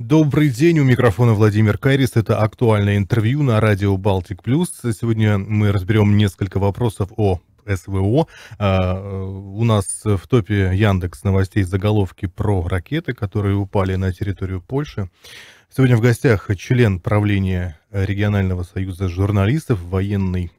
Добрый день, у микрофона Владимир Кайрис. Это актуальное интервью на радио Балтик Плюс. Сегодня мы разберем несколько вопросов о СВО. А, э, у нас в топе Яндекс новостей заголовки про ракеты, которые упали на территорию Польши. Сегодня в гостях член правления регионального союза журналистов, военный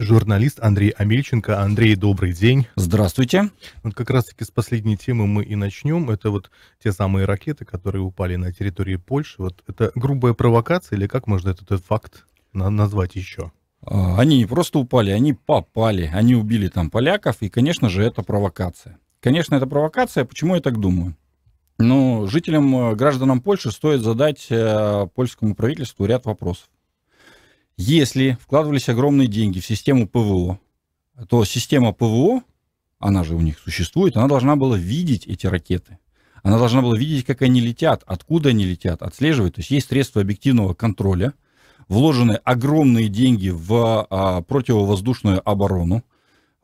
Журналист Андрей Амельченко. Андрей, добрый день. Здравствуйте. Вот как раз-таки с последней темы мы и начнем. Это вот те самые ракеты, которые упали на территории Польши. Вот это грубая провокация или как можно этот, этот факт на- назвать еще? А, они не просто упали, они попали. Они убили там поляков, и, конечно же, это провокация. Конечно, это провокация. Почему я так думаю? Ну, жителям, э, гражданам Польши стоит задать э, польскому правительству ряд вопросов. Если вкладывались огромные деньги в систему ПВО, то система ПВО, она же у них существует, она должна была видеть эти ракеты. Она должна была видеть, как они летят, откуда они летят, отслеживать. То есть есть средства объективного контроля, вложены огромные деньги в а, противовоздушную оборону,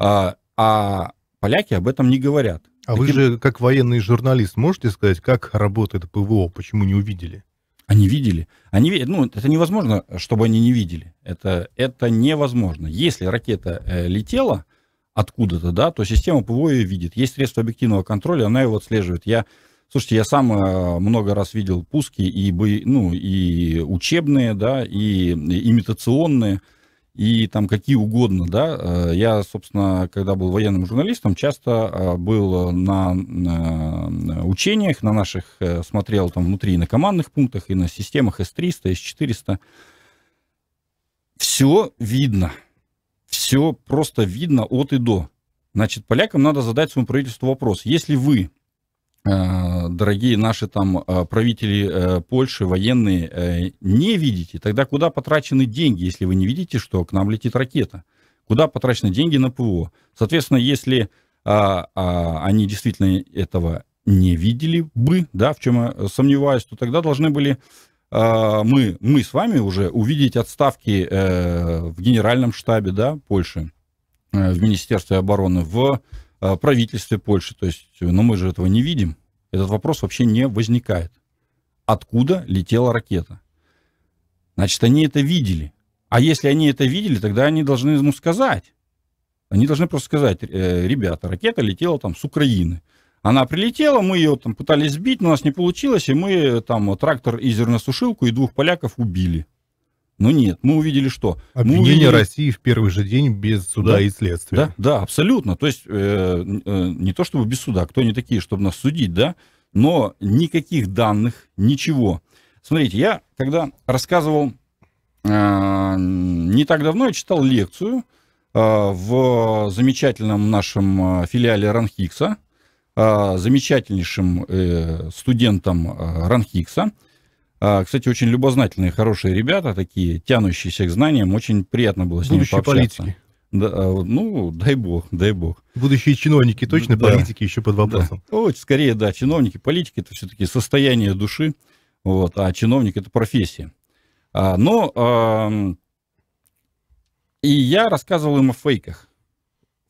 а, а поляки об этом не говорят. А Таким... вы же, как военный журналист, можете сказать, как работает ПВО, почему не увидели? Они видели. Они видят. Ну, это невозможно, чтобы они не видели. Это, это невозможно. Если ракета э, летела откуда-то, да, то система ПВО ее видит. Есть средства объективного контроля, она его отслеживает. Я, слушайте, я сам э, много раз видел пуски и, бои, ну, и учебные, да, и имитационные и там какие угодно, да. Э, я, собственно, когда был военным журналистом, часто э, был э, на, на учениях, на наших смотрел там внутри на командных пунктах, и на системах С-300, С-400. Все видно. Все просто видно от и до. Значит, полякам надо задать своему правительству вопрос. Если вы дорогие наши там э, правители э, Польши, военные, э, не видите, тогда куда потрачены деньги, если вы не видите, что к нам летит ракета? Куда потрачены деньги на ПВО? Соответственно, если а, а, они действительно этого не видели бы, да, в чем я сомневаюсь, то тогда должны были а, мы, мы с вами уже увидеть отставки э, в генеральном штабе да, Польши, э, в Министерстве обороны, в правительстве Польши. То есть, ну, мы же этого не видим этот вопрос вообще не возникает. Откуда летела ракета? Значит, они это видели. А если они это видели, тогда они должны ему сказать. Они должны просто сказать, «Э, ребята, ракета летела там с Украины. Она прилетела, мы ее там пытались сбить, но у нас не получилось, и мы э, там трактор и зерносушилку и двух поляков убили. Ну нет, мы увидели что? Обвинение увидели... России в первый же день без суда да, и следствия. Да, да, абсолютно. То есть э, э, не то чтобы без суда, кто они такие, чтобы нас судить, да, но никаких данных, ничего. Смотрите, я когда рассказывал э, не так давно, я читал лекцию э, в замечательном нашем э, филиале Ранхикса, э, замечательнейшим э, студентом э, Ранхикса, а, кстати, очень любознательные, хорошие ребята такие, тянущиеся к знаниям. Очень приятно было с ними Будущие пообщаться. политики. Да, а, ну, дай бог, дай бог. Будущие чиновники точно, да. политики еще под вопросом. Да. О, скорее, да, чиновники, политики это все-таки состояние души, вот, а чиновник это профессия. А, но а, и я рассказывал им о фейках.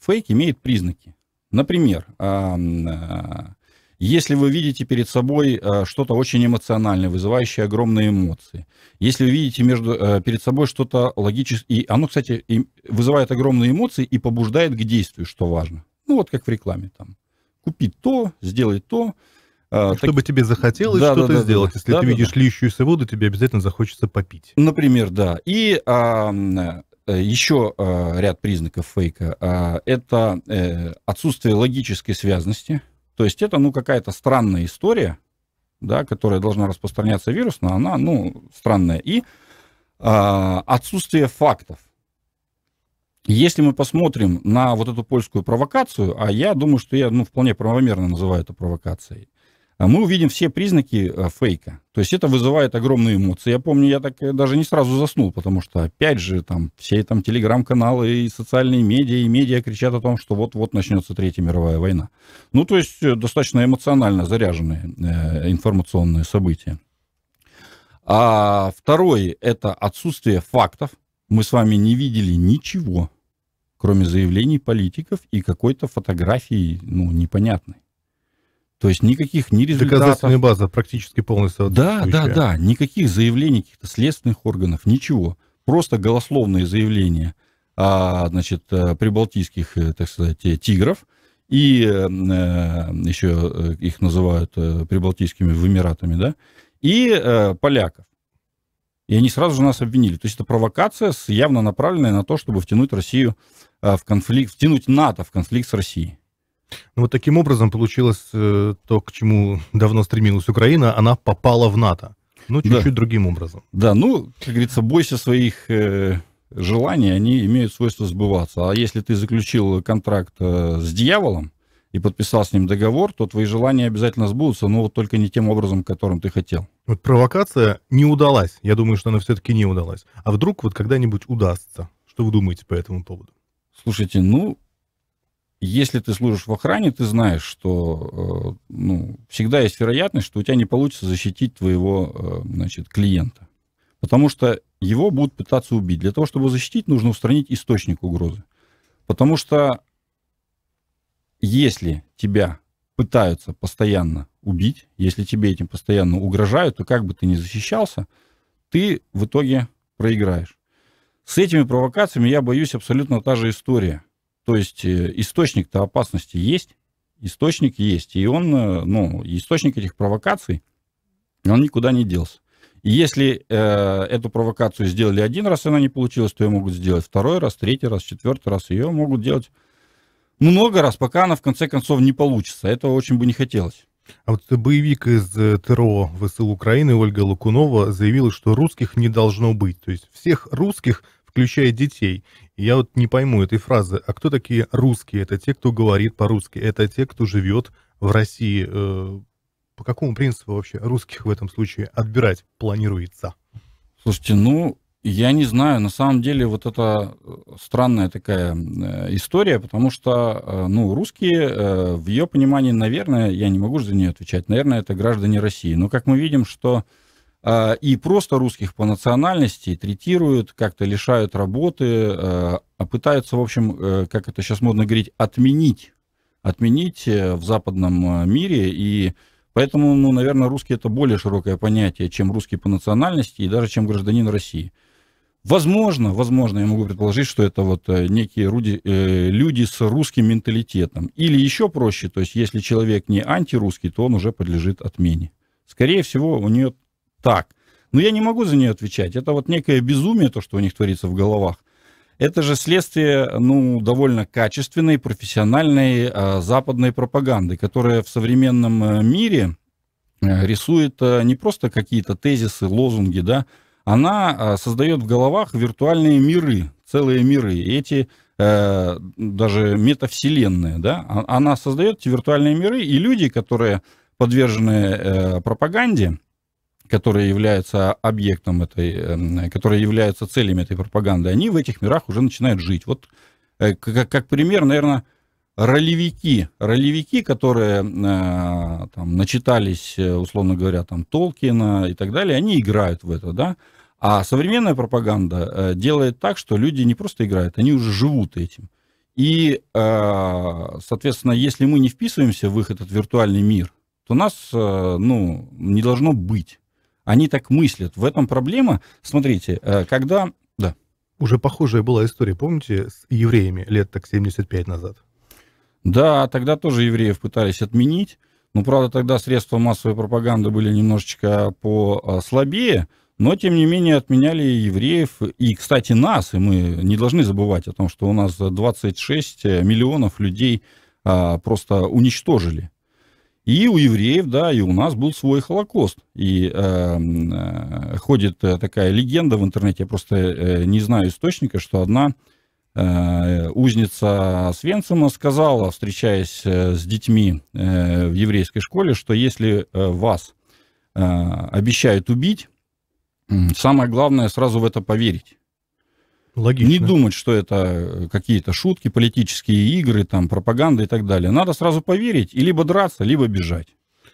Фейк имеет признаки. Например, а, если вы видите перед собой э, что-то очень эмоциональное, вызывающее огромные эмоции, если вы видите между, э, перед собой что-то логическое, и оно, кстати, вызывает огромные эмоции и побуждает к действию, что важно. Ну вот как в рекламе там. Купить то, сделать то, а, Чтобы так... тебе захотелось да, что-то да, да, сделать. Да, Если да, ты да, видишь да. льющуюся воду, тебе обязательно захочется попить. Например, да. И а, э, еще а, ряд признаков фейка. А, это э, отсутствие логической связности. То есть это, ну, какая-то странная история, да, которая должна распространяться вирусно, она, ну, странная. И э, отсутствие фактов. Если мы посмотрим на вот эту польскую провокацию, а я думаю, что я, ну, вполне правомерно называю это провокацией, а мы увидим все признаки э, фейка. То есть это вызывает огромные эмоции. Я помню, я так э, даже не сразу заснул, потому что, опять же, там все там телеграм-каналы и социальные медиа, и медиа кричат о том, что вот-вот начнется Третья мировая война. Ну, то есть э, достаточно эмоционально заряженные информационные события. А второе – это отсутствие фактов. Мы с вами не видели ничего, кроме заявлений политиков и какой-то фотографии, ну, непонятной. То есть никаких ни результатов... Доказательная база практически полностью Да, да, да. Никаких заявлений каких-то следственных органов, ничего. Просто голословные заявления а, значит, э, прибалтийских, э, так сказать, э, тигров. И еще их называют прибалтийскими вымиратами, да, и поляков. И они сразу же нас обвинили. То есть это провокация, явно направленная на то, чтобы втянуть Россию в конфликт, втянуть НАТО в конфликт с Россией. Ну, вот таким образом получилось э, то, к чему давно стремилась Украина, она попала в НАТО. Ну, чуть-чуть да. другим образом. Да, ну, как говорится, бойся своих э, желаний, они имеют свойство сбываться. А если ты заключил контракт э, с дьяволом и подписал с ним договор, то твои желания обязательно сбудутся, но вот только не тем образом, которым ты хотел. Вот провокация не удалась. Я думаю, что она все-таки не удалась. А вдруг вот когда-нибудь удастся? Что вы думаете по этому поводу? Слушайте, ну, если ты служишь в охране, ты знаешь, что э, ну, всегда есть вероятность, что у тебя не получится защитить твоего э, значит, клиента. Потому что его будут пытаться убить. Для того, чтобы защитить, нужно устранить источник угрозы. Потому что если тебя пытаются постоянно убить, если тебе этим постоянно угрожают, то как бы ты ни защищался, ты в итоге проиграешь. С этими провокациями, я боюсь, абсолютно та же история – то есть э, источник-то опасности есть, источник есть, и он, э, ну, источник этих провокаций, он никуда не делся. И если э, эту провокацию сделали один раз, и она не получилась, то ее могут сделать второй раз, третий раз, четвертый раз, ее могут делать много раз, пока она в конце концов не получится. Этого очень бы не хотелось. А вот боевик из э, ТРО ВСУ Украины Ольга Лукунова заявила, что русских не должно быть. То есть всех русских включая детей. я вот не пойму этой фразы. А кто такие русские? Это те, кто говорит по-русски. Это те, кто живет в России. Э, по какому принципу вообще русских в этом случае отбирать планируется? Слушайте, ну, я не знаю. На самом деле вот это э, странная такая э, история, потому что, ну, русские, в ее понимании, наверное, я не могу же за нее отвечать, наверное, это граждане России. Но как мы видим, что а, и просто русских по национальности третируют, как-то лишают работы, а, а пытаются, в общем, э, как это сейчас модно говорить, отменить, отменить э, в западном э, мире. И поэтому, ну, наверное, русский это более широкое понятие, чем русский по национальности и даже чем гражданин России. Возможно, возможно, я могу предположить, что это вот некие люди, э, люди с русским менталитетом. Или еще проще, то есть если человек не антирусский, то он уже подлежит отмене. Скорее всего, у нее так. Но я не могу за нее отвечать. Это вот некое безумие, то, что у них творится в головах. Это же следствие, ну, довольно качественной, профессиональной э, западной пропаганды, которая в современном э, мире э, рисует э, не просто какие-то тезисы, лозунги, да, она э, создает в головах виртуальные миры, целые миры. эти э, даже метавселенные, да, а, она создает эти виртуальные миры, и люди, которые подвержены э, пропаганде, которые являются объектом этой, эм, которые являются целями этой пропаганды, они в этих мирах уже начинают жить. Вот э, как, как пример, наверное, ролевики, ролевики, которые э, там, начитались, э, условно говоря, там, Толкина и так далее, они играют в это, да. А современная пропаганда делает так, что люди не просто играют, они уже живут этим. И, соответственно, если мы не вписываемся в их этот виртуальный мир, то нас, ну, не должно быть они так мыслят. В этом проблема. Смотрите, э, когда... Да. Уже похожая была история, помните, с евреями лет так 75 назад? Да, тогда тоже евреев пытались отменить. Ну, правда, тогда средства массовой пропаганды были немножечко э, послабее, но, тем не менее, отменяли евреев и, кстати, нас, и мы не должны забывать о том, что у нас 26 э, миллионов людей просто уничтожили и у евреев, да, и у нас был свой Холокост. И эм, э, ходит э, такая легенда в интернете, я просто э, не знаю источника, что одна э, узница Свенцема сказала, встречаясь э, с детьми э, в еврейской школе, что если вас э, обещают убить, самое главное сразу в это поверить. Логично. Не думать, что это э, какие-то шутки, политические игры, там, пропаганда и так далее. Надо сразу поверить и либо драться, либо бежать.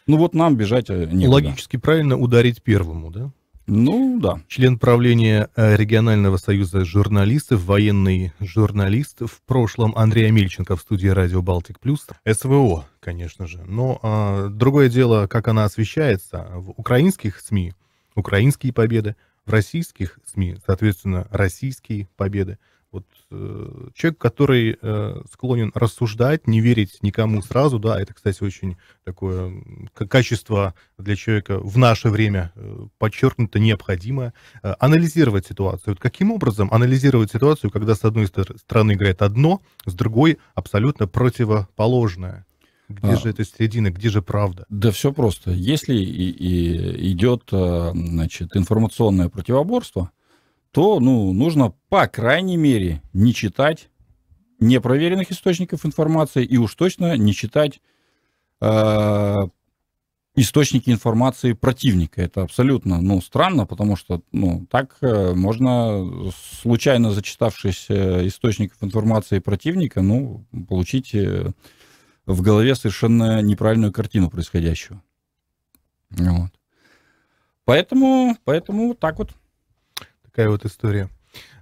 Ну вот нам бежать э, некуда. Логически правильно ударить первому, да? Ну, да. Член правления э, регионального союза журналистов, военный журналист в прошлом Андрей Амельченко в студии радио Балтик Плюс. СВО, конечно же. Но а, другое дело, как она освещается в украинских СМИ, украинские победы – российских СМИ, соответственно, российские победы. Вот э, человек, который э, склонен рассуждать, не верить никому сразу, да, это, кстати, очень такое качество для человека в наше время э, подчеркнуто необходимое. Э, анализировать ситуацию. Вот каким образом анализировать ситуацию, когда с одной стороны играет одно, с другой абсолютно противоположное? Где а, же эта середина, где же правда? Да все просто. Если и, и идет а, значит, информационное противоборство, то ну, нужно, по крайней мере, не читать непроверенных источников информации и уж точно не читать э, источники информации противника. Это абсолютно ну, странно, потому что ну, так э, можно, случайно зачитавшись э, источников информации противника, ну, получить... Э, в голове совершенно неправильную картину происходящего. Вот. Поэтому, поэтому так вот. Такая вот история.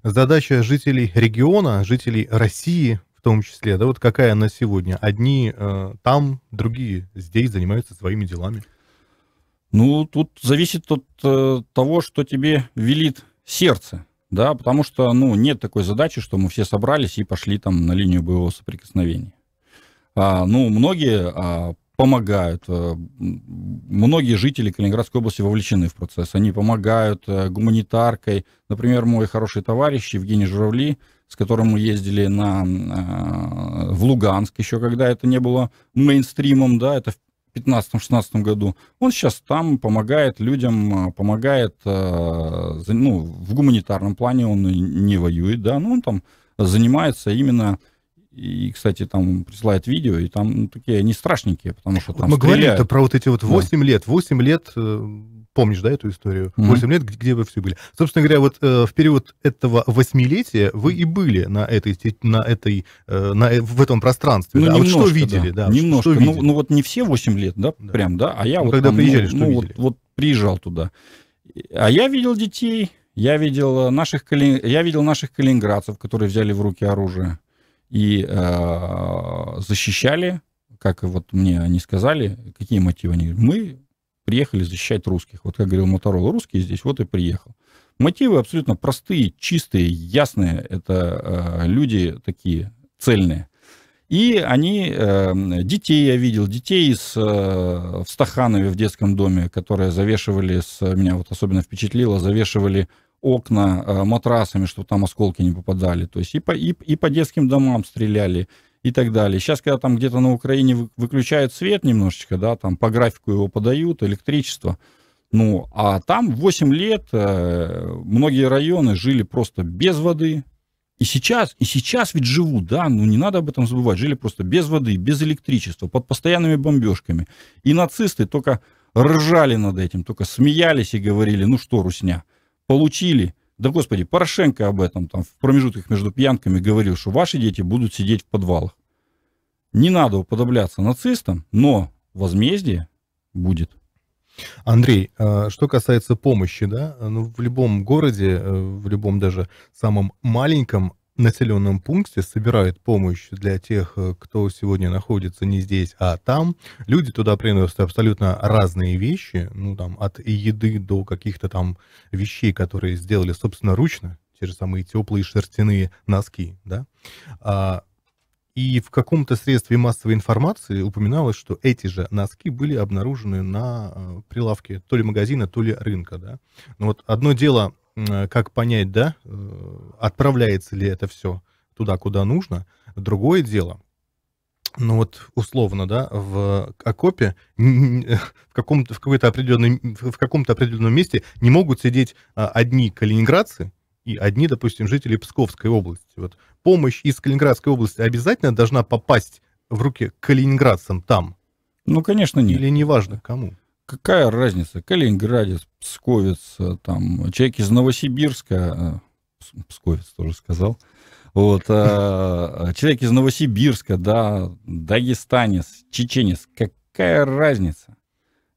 Задача жителей региона, жителей России в том числе, да, вот какая она сегодня? Одни э, там, другие здесь занимаются своими делами. Ну, тут зависит от э, того, что тебе велит сердце, да, потому что, ну, нет такой задачи, что мы все собрались и пошли там на линию боевого соприкосновения. А, ну, многие а, помогают. Э, многие жители Калининградской области вовлечены в процесс. Они помогают э, гуманитаркой. Например, мой хороший товарищ Евгений Журавли, с которым мы ездили на, э, в Луганск, еще когда это не было мейнстримом, да, это в 2015-2016 году. Он сейчас там помогает людям, помогает, ну, в гуманитарном плане он не воюет, да, но он там занимается именно и, кстати, там присылает видео, и там ну, такие они страшненькие, потому что там Мы говорили-то про вот эти вот 8 да. лет. 8 лет, э, помнишь, да, эту историю? 8 mm-hmm. лет, где вы все были. Собственно говоря, вот э, в период этого восьмилетия вы и были на этой, на этой, э, на, в этом пространстве. Ну, да? немножко, а вот что видели? Да, да немножко. Что ну, видели? Ну, ну, вот не все 8 лет, да, да. прям, да, а я ну, вот... Когда там, приезжали, ну, что ну, видели? Вот, вот приезжал туда. А я видел детей, я видел наших, я видел наших калининградцев, которые взяли в руки оружие и э, защищали, как вот мне они сказали, какие мотивы они мы приехали защищать русских. Вот как говорил Моторола, русские здесь, вот и приехал. Мотивы абсолютно простые, чистые, ясные. Это э, люди такие цельные. И они, э, детей я видел, детей из, э, в Стаханове в детском доме, которые завешивали, с, меня вот особенно впечатлило, завешивали окна э, матрасами, чтобы там осколки не попадали. То есть и по, и, и по детским домам стреляли и так далее. Сейчас, когда там где-то на Украине выключают свет немножечко, да, там по графику его подают, электричество, ну, а там 8 лет э, многие районы жили просто без воды. И сейчас, и сейчас ведь живут, да, ну не надо об этом забывать, жили просто без воды, без электричества, под постоянными бомбежками. И нацисты только ржали над этим, только смеялись и говорили, ну что, русня, получили. Да, господи, Порошенко об этом там в промежутках между пьянками говорил, что ваши дети будут сидеть в подвалах. Не надо уподобляться нацистам, но возмездие будет. Андрей, а, что касается помощи, да, ну, в любом городе, э, в любом даже самом маленьком населенном пункте, собирают помощь для тех, э, кто сегодня находится не здесь, а там. Люди туда приносят абсолютно разные вещи, ну там от еды до каких-то там вещей, которые сделали собственноручно, те же самые теплые шерстяные носки, да. А, и в каком-то средстве массовой информации упоминалось, что эти же носки были обнаружены на э, прилавке то ли магазина, то ли рынка, да. Но вот одно дело Э, как понять, да, э, отправляется ли это все туда, куда нужно. Другое дело, ну вот условно, да, в окопе э, в каком-то в какой-то определенном в каком-то определенном месте не могут сидеть а, одни калининградцы и одни, допустим, жители Псковской области. Вот помощь из Калининградской области обязательно должна попасть в руки калининградцам там. Ну, конечно, нет. Или неважно кому какая разница, калининградец, псковец, э, там, человек из Новосибирска, э, псковец тоже сказал, вот, а, человек из Новосибирска, да, дагестанец, чеченец, какая разница?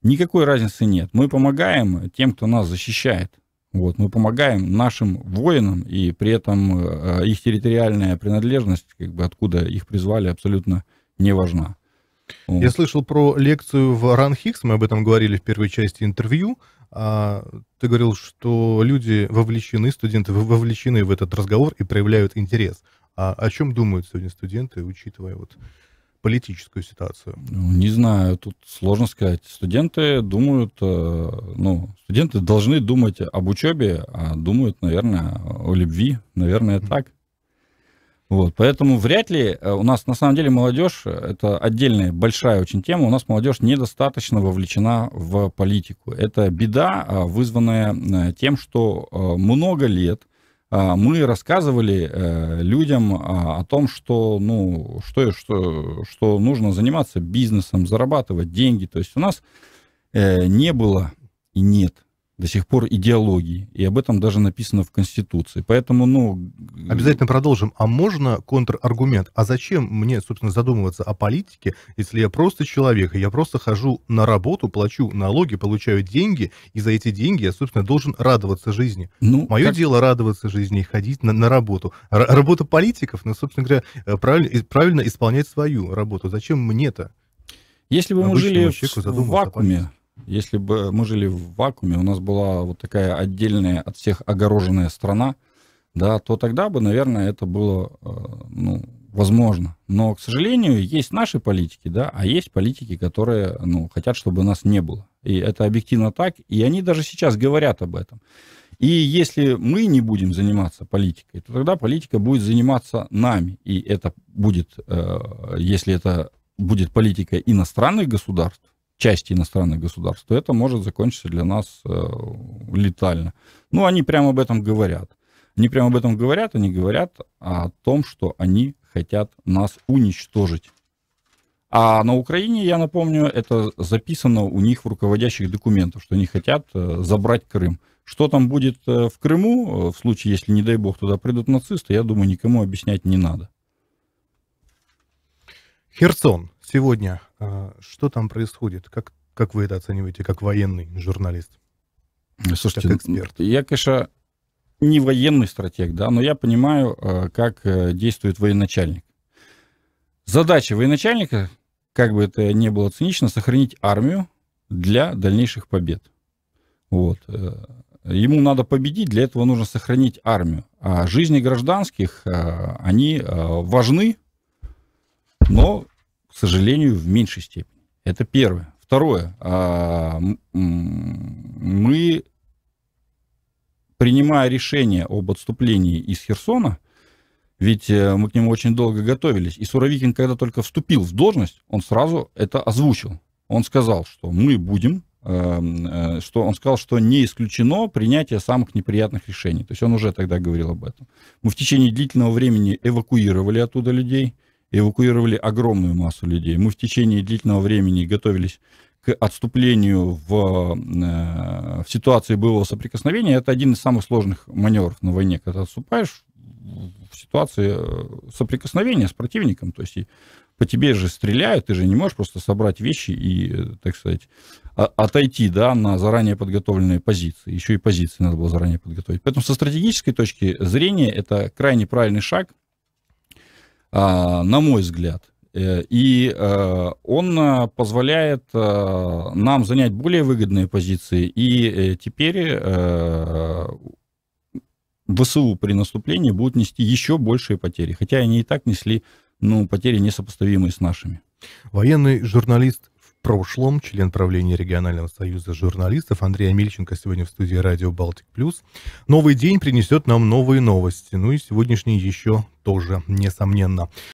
Никакой разницы нет. Мы помогаем тем, кто нас защищает. Вот, мы помогаем нашим воинам, и при этом их территориальная принадлежность, как бы откуда их призвали, абсолютно не важна. Я слышал про лекцию в Ран Хикс, мы об этом говорили в первой части интервью. А, ты говорил, что люди вовлечены, студенты вовлечены в этот разговор и проявляют интерес. А о чем думают сегодня студенты, учитывая вот политическую ситуацию? Ну, не знаю, тут сложно сказать. Студенты думают, э, ну, студенты должны думать об учебе, а думают, наверное, о любви, наверное, mm-hmm. так. Вот, поэтому вряд ли э, у нас на самом деле молодежь это отдельная большая очень тема. У нас молодежь недостаточно вовлечена в политику. Это беда, а, вызванная э, тем, что э, много лет а, мы рассказывали людям а, о том, что, ну, что, что, что нужно заниматься бизнесом, зарабатывать деньги. То есть у нас не было и нет до сих пор идеологии. И об этом даже написано в Конституции. Поэтому, ну... Обязательно продолжим. А можно контраргумент? А зачем мне, собственно, задумываться о политике, если я просто человек, и я просто хожу на работу, плачу налоги, получаю деньги, и за эти деньги я, собственно, должен радоваться жизни. Ну, Мое как... дело радоваться жизни и ходить на, на работу. Р- работа политиков, ну, собственно говоря, э, правильно, правильно исполнять свою работу. Зачем мне-то? Если бы мы жили в вакууме, если бы мы жили в вакууме, у нас была вот такая отдельная от всех огороженная страна, да, то тогда бы, наверное, это было э, ну, возможно. Но, к сожалению, есть наши политики, да, а есть политики, которые ну, хотят, чтобы нас не было. И это объективно так, и они даже сейчас говорят об этом. И если мы не будем заниматься политикой, то тогда политика будет заниматься нами. И это будет, э, если это будет политика иностранных государств, части иностранных государств, то это может закончиться для нас э, летально. Ну, они прямо об этом говорят. Они прямо об этом говорят, они говорят о том, что они хотят нас уничтожить. А на Украине, я напомню, это записано у них в руководящих документах, что они хотят э, забрать Крым. Что там будет э, в Крыму, э, в случае, если, не дай бог, туда придут нацисты, я думаю, никому объяснять не надо. Херсон сегодня. А, что там происходит? Как, как вы это оцениваете, как военный журналист? Слушайте, как ну, эксперт? я, конечно, не военный стратег, да, но я понимаю, э, как э, действует военачальник. Задача военачальника, как бы это ни было цинично, сохранить армию для дальнейших побед. Вот. Э, ему надо победить, для этого нужно сохранить армию. А жизни гражданских, они важны, но, к сожалению, в меньшей степени. Это первое. Второе. А, мы, принимая решение об отступлении из Херсона, ведь э, мы к нему очень долго готовились. И Суровикин, когда только вступил в должность, он сразу это озвучил. Он сказал, что мы будем, эм, э, что он сказал, что не исключено принятие самых неприятных решений. То есть он уже тогда говорил об этом. Мы в течение длительного времени эвакуировали оттуда людей эвакуировали огромную массу людей. Мы в течение длительного времени готовились к отступлению в, э, в ситуации боевого соприкосновения. Это один из самых сложных маневров на войне, когда отступаешь в ситуации э, соприкосновения с противником, то есть и по тебе же стреляют, ты же не можешь просто собрать вещи и, э, так сказать, отойти да, на заранее подготовленные позиции. Еще и позиции надо было заранее подготовить. Поэтому со стратегической точки зрения это крайне правильный шаг, а, на мой взгляд. Э, и э, он э, позволяет нам занять более выгодные позиции. И теперь ВСУ при наступлении будут нести еще большие потери. Хотя они и так несли ну, потери несопоставимые с нашими. Военный журналист прошлом член правления регионального союза журналистов Андрей Амельченко сегодня в студии радио «Балтик Плюс». Новый день принесет нам новые новости, ну и сегодняшний еще тоже, несомненно.